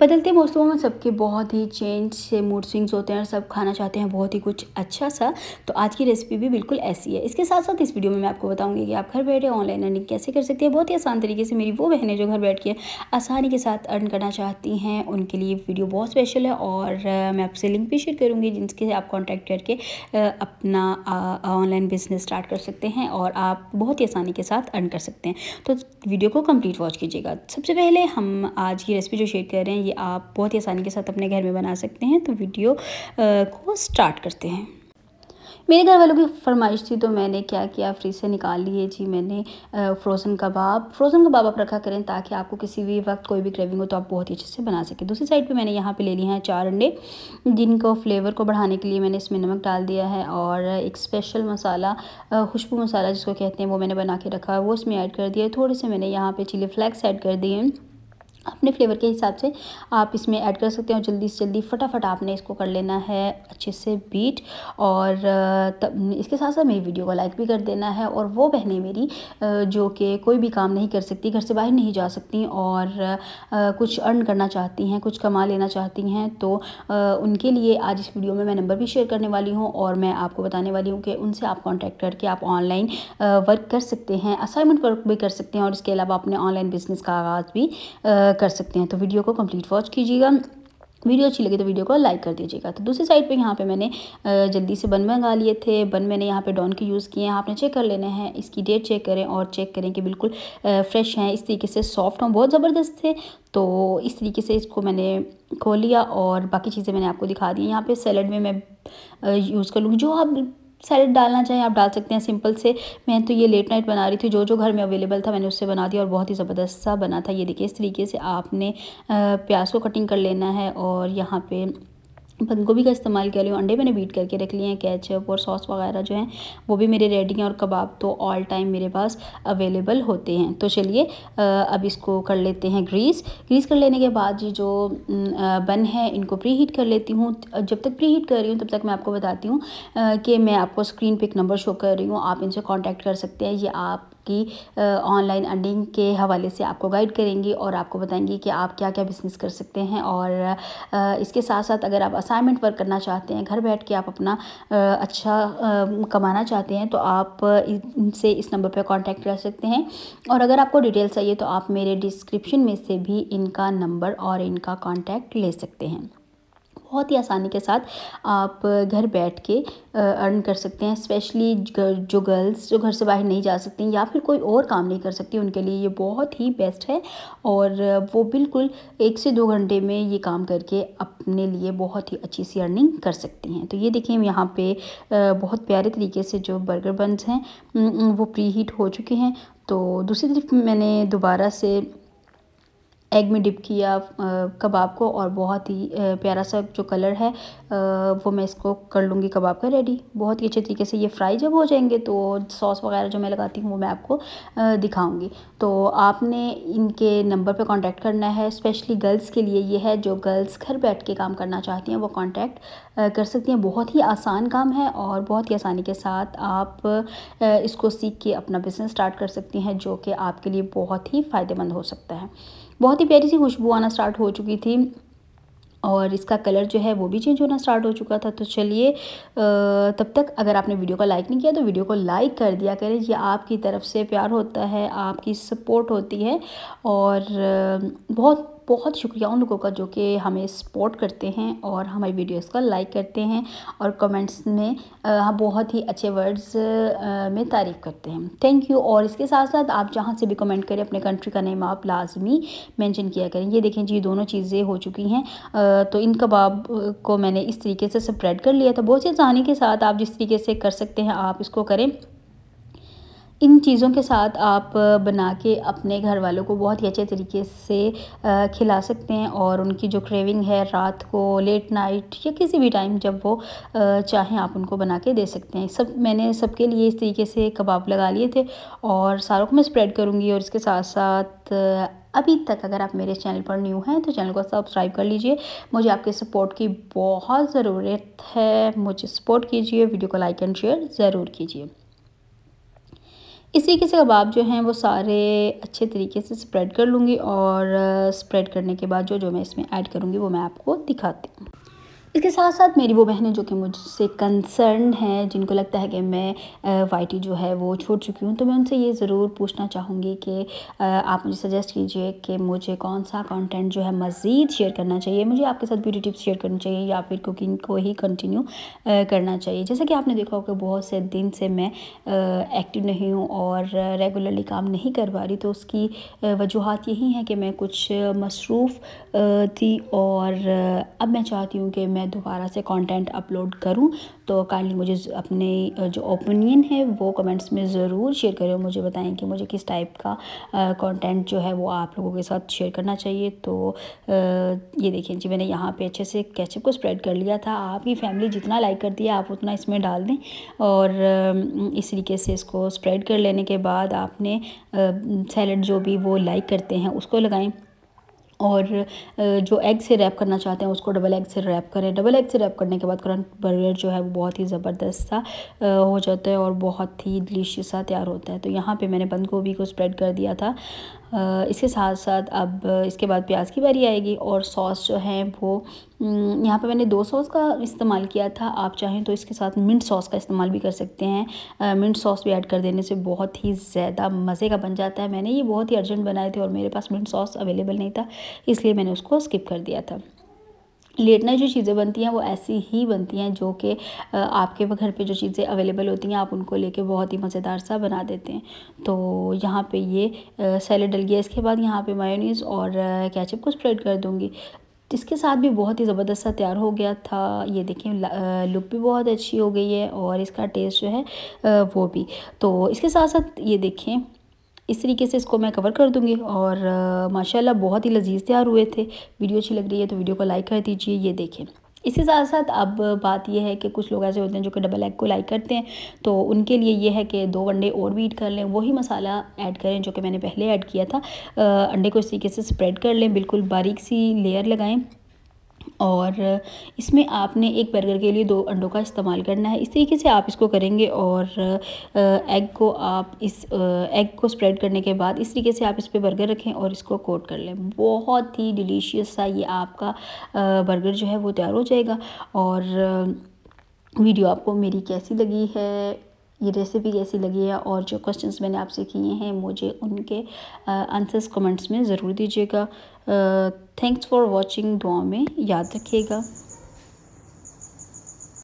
बदलते मौसमों में सबके बहुत ही चेंज से मूड स्विंग्स होते हैं और सब खाना चाहते हैं बहुत ही कुछ अच्छा सा तो आज की रेसिपी भी बिल्कुल ऐसी है इसके साथ साथ इस वीडियो में मैं आपको बताऊंगी कि आप घर बैठे ऑनलाइन अर्निंग कैसे कर सकते हैं बहुत ही आसान तरीके से मेरी वो बहनें जो घर बैठ के आसानी के साथ अर्न करना चाहती हैं उनके लिए वीडियो बहुत स्पेशल है और मैं आपसे लिंक भी शेयर करूँगी जिनके आप कॉन्टैक्ट करके अपना ऑनलाइन बिजनेस स्टार्ट कर सकते हैं और आप बहुत ही आसानी के साथ अर्न कर सकते हैं तो वीडियो को कम्प्लीट वॉच कीजिएगा सबसे पहले हम आज की रेसिपी जो शेयर कर रहे हैं ये आप बहुत ही आसानी के साथ अपने घर में बना सकते हैं तो वीडियो को स्टार्ट करते हैं मेरे घर वालों की फरमाइश थी तो मैंने क्या किया फ्रिज से निकाल लिए जी मैंने फ्रोज़न कबाब फ्रोज़न कबाब आप रखा करें ताकि आपको किसी भी वक्त कोई भी क्रेविंग हो तो आप बहुत ही अच्छे से बना सकें दूसरी साइड पे मैंने यहाँ पे ले लिए हैं चार अंडे जिनको फ्लेवर को बढ़ाने के लिए मैंने इसमें नमक डाल दिया है और एक स्पेशल मसाला खुशबू मसाला जिसको कहते हैं वो मैंने बना के रखा है वो इसमें ऐड कर दिया थोड़े से मैंने यहाँ पर चिली फ्लैक्स ऐड कर दिए अपने फ्लेवर के हिसाब से आप इसमें ऐड कर सकते और जल्दी से जल्दी फटाफट आपने इसको कर लेना है अच्छे से बीट और तब इसके साथ साथ मेरी वीडियो को लाइक भी कर देना है और वो बहनें मेरी जो कि कोई भी काम नहीं कर सकती घर से बाहर नहीं जा सकती और कुछ अर्न करना चाहती हैं कुछ कमा लेना चाहती हैं तो उनके लिए आज इस वीडियो में मैं नंबर भी शेयर करने वाली हूँ और मैं आपको बताने वाली हूँ कि उनसे आप कॉन्टैक्ट करके आप ऑनलाइन वर्क कर सकते हैं असाइनमेंट वर्क भी कर सकते हैं और इसके अलावा अपने ऑनलाइन बिज़नेस का आगाज़ भी कर सकते हैं तो वीडियो को कंप्लीट वॉच कीजिएगा वीडियो अच्छी लगी तो वीडियो को लाइक कर दीजिएगा तो दूसरी साइड पे यहाँ पे मैंने जल्दी से बन मंगा लिए थे बन मैंने यहाँ पे डॉन के यूज़ किए हैं आपने चेक कर लेने हैं इसकी डेट चेक करें और चेक करें कि बिल्कुल फ्रेश हैं इस तरीके से सॉफ्ट हों बहुत ज़बरदस्त थे तो इस तरीके से इसको मैंने खोल लिया और बाकी चीज़ें मैंने आपको दिखा दी यहाँ पर सैलड में मैं यूज़ कर लूँगी जो आप सैलड डालना चाहें आप डाल सकते हैं सिंपल से मैं तो ये लेट नाइट बना रही थी जो जो घर में अवेलेबल था मैंने उससे बना दिया और बहुत ही ज़बरदस्त सा बना था ये देखिए इस तरीके से आपने प्याज को कटिंग कर लेना है और यहाँ पे बंद गोभी का इस्तेमाल किया लिया अंडे मैंने बीट करके रख लिए हैं कैचअप और सॉस वगैरह जो हैं वो भी मेरे रेडी हैं और कबाब तो ऑल टाइम मेरे पास अवेलेबल होते हैं तो चलिए अब इसको कर लेते हैं ग्रीस ग्रीस कर लेने के बाद ये जो बन है इनको प्री हीट कर लेती हूँ जब तक प्री हीट कर रही हूँ तब तक मैं आपको बताती हूँ कि मैं आपको स्क्रीन पर एक नंबर शो कर रही हूँ आप इनसे कॉन्टैक्ट कर सकते हैं ये आप की ऑनलाइन अर्निंग के हवाले से आपको गाइड करेंगी और आपको बताएंगी कि आप क्या क्या बिज़नेस कर सकते हैं और इसके साथ साथ अगर आप असाइनमेंट वर्क करना चाहते हैं घर बैठ के आप अपना अच्छा कमाना चाहते हैं तो आप इनसे इस नंबर पर कॉन्टैक्ट कर सकते हैं और अगर आपको डिटेल्स चाहिए तो आप मेरे डिस्क्रिप्शन में से भी इनका नंबर और इनका कॉन्टैक्ट ले सकते हैं बहुत ही आसानी के साथ आप घर बैठ के अर्न कर सकते हैं स्पेशली जो गर्ल्स जो घर से बाहर नहीं जा सकती या फिर कोई और काम नहीं कर सकती उनके लिए ये बहुत ही बेस्ट है और वो बिल्कुल एक से दो घंटे में ये काम करके अपने लिए बहुत ही अच्छी सी अर्निंग कर सकती हैं तो ये देखिए यहाँ पे बहुत प्यारे तरीके से जो बर्गर बंस हैं वो प्री हीट हो चुके हैं तो दूसरी तरफ मैंने दोबारा से एग में डिप किया कबाब को और बहुत ही प्यारा सा जो कलर है वो मैं इसको कर लूँगी कबाब का रेडी बहुत ही अच्छे तरीके से ये फ्राई जब हो जाएंगे तो सॉस वगैरह जो मैं लगाती हूँ वो मैं आपको दिखाऊंगी तो आपने इनके नंबर पे कांटेक्ट करना है स्पेशली गर्ल्स के लिए ये है जो गर्ल्स घर बैठ के काम करना चाहती हैं वो कॉन्टैक्ट कर सकती हैं बहुत ही आसान काम है और बहुत ही आसानी के साथ आप इसको सीख के अपना बिज़नेस स्टार्ट कर सकती हैं जो कि आपके लिए बहुत ही फ़ायदेमंद हो सकता है बहुत ही प्यारी सी खुशबू आना स्टार्ट हो चुकी थी और इसका कलर जो है वो भी चेंज होना स्टार्ट हो चुका था तो चलिए तब तक अगर आपने वीडियो का लाइक नहीं किया तो वीडियो को लाइक कर दिया करें ये आपकी तरफ से प्यार होता है आपकी सपोर्ट होती है और बहुत बहुत शुक्रिया उन लोगों का जो कि हमें सपोर्ट करते हैं और हमारी वीडियोस का लाइक करते हैं और कमेंट्स में हम बहुत ही अच्छे वर्ड्स में तारीफ़ करते हैं थैंक यू और इसके साथ साथ आप जहाँ से भी कमेंट करें अपने कंट्री का नेम आप लाजमी मैंशन किया करें ये देखें जी दोनों चीज़ें हो चुकी हैं तो इन कबाब को मैंने इस तरीके से स्प्रेड कर लिया था बहुत सी आसानी के साथ आप जिस तरीके से कर सकते हैं आप इसको करें इन चीज़ों के साथ आप बना के अपने घर वालों को बहुत ही अच्छे तरीके से खिला सकते हैं और उनकी जो क्रेविंग है रात को लेट नाइट या किसी भी टाइम जब वो चाहें आप उनको बना के दे सकते हैं सब मैंने सबके लिए इस तरीके से कबाब लगा लिए थे और सारों को मैं स्प्रेड करूँगी और इसके साथ साथ अभी तक अगर आप मेरे चैनल पर न्यू हैं तो चैनल को सब्सक्राइब कर लीजिए मुझे आपके सपोर्ट की बहुत ज़रूरत है मुझे सपोर्ट कीजिए वीडियो को लाइक एंड शेयर ज़रूर कीजिए इस तरीके से कबाब जो हैं वो सारे अच्छे तरीके से स्प्रेड कर लूँगी और स्प्रेड करने के बाद जो जो मैं इसमें ऐड करूँगी वो मैं आपको दिखाती हूँ इसके साथ साथ मेरी वो बहनें जो कि मुझसे कंसर्न हैं जिनको लगता है कि मैं वाइटी जो है वो छोड़ चुकी हूँ तो मैं उनसे ये ज़रूर पूछना चाहूँगी कि आप मुझे सजेस्ट कीजिए कि मुझे कौन सा कंटेंट जो है मज़ीद शेयर करना चाहिए मुझे आपके साथ ब्यूटी टिप्स शेयर करनी चाहिए या फिर कुकिंग को ही कंटिन्यू करना चाहिए जैसे कि आपने देखा होगा बहुत से दिन से मैं एक्टिव नहीं हूँ और रेगुलरली काम नहीं कर पा रही तो उसकी वजूहत यही है कि मैं कुछ मसरूफ़ थी और अब मैं चाहती हूँ कि मैं मैं दोबारा से कंटेंट अपलोड करूं तो काइंडली मुझे अपने जो ओपिनियन है वो कमेंट्स में ज़रूर शेयर करें मुझे बताएं कि मुझे किस टाइप का कंटेंट जो है वो आप लोगों के साथ शेयर करना चाहिए तो आ, ये देखिए जी मैंने यहाँ पे अच्छे से कैचअप को स्प्रेड कर लिया था आपकी फैमिली जितना लाइक करती है आप उतना इसमें डाल दें और इस तरीके से इसको स्प्रेड कर लेने के बाद आपने सैलड जो भी वो लाइक करते हैं उसको लगाएं और जो एग से रैप करना चाहते हैं उसको डबल एग से रैप करें डबल एग से रैप करने के बाद करंट बर्गर जो है वो बहुत ही ज़बरदस्त सा हो जाता है और बहुत ही डिलीशियस सा तैयार होता है तो यहाँ पे मैंने बंद गोभी को स्प्रेड कर दिया था इसके साथ साथ अब इसके बाद प्याज की बारी आएगी और सॉस जो है वो यहाँ पे मैंने दो सॉस का इस्तेमाल किया था आप चाहें तो इसके साथ मिंट सॉस का इस्तेमाल भी कर सकते हैं मिंट सॉस भी ऐड कर देने से बहुत ही ज़्यादा मज़े का बन जाता है मैंने ये बहुत ही अर्जेंट बनाए थे और मेरे पास मिंट सॉस अवेलेबल नहीं था इसलिए मैंने उसको स्किप कर दिया था लेट नाइट जो चीज़ें बनती हैं वो ऐसी ही बनती हैं जो कि आपके घर पे जो चीज़ें अवेलेबल होती हैं आप उनको लेके बहुत ही मज़ेदार सा बना देते हैं तो यहाँ पे ये सैलड डल गया इसके बाद यहाँ पे मायोनीज़ और कैचअप को स्प्रेड कर दूँगी इसके साथ भी बहुत ही ज़बरदस्त सा तैयार हो गया था ये देखें लुक भी बहुत अच्छी हो गई है और इसका टेस्ट जो है वो भी तो इसके साथ साथ ये देखें इस तरीके से इसको मैं कवर कर दूँगी और माशाल्लाह बहुत ही लजीज तैयार हुए थे वीडियो अच्छी लग रही है तो वीडियो को लाइक कर दीजिए ये देखें इसके साथ साथ अब बात यह है कि कुछ लोग ऐसे होते हैं जो कि डबल एग को लाइक करते हैं तो उनके लिए यह है कि दो अंडे और भी ऐड कर लें वही मसाला ऐड करें जो कि मैंने पहले ऐड किया था अंडे को इस तरीके से स्प्रेड कर लें बिल्कुल बारीक सी लेयर लगाएं और इसमें आपने एक बर्गर के लिए दो अंडों का इस्तेमाल करना है इस तरीके से आप इसको करेंगे और एग को आप इस एग को स्प्रेड करने के बाद इस तरीके से आप इस पर बर्गर रखें और इसको कोट कर लें बहुत ही डिलीशियस सा ये आपका बर्गर जो है वो तैयार हो जाएगा और वीडियो आपको मेरी कैसी लगी है ये रेसिपी कैसी लगी है और जो क्वेश्चंस मैंने आपसे किए हैं मुझे उनके आंसर्स कमेंट्स में ज़रूर दीजिएगा थैंक्स फॉर वाचिंग दुआ में याद रखिएगा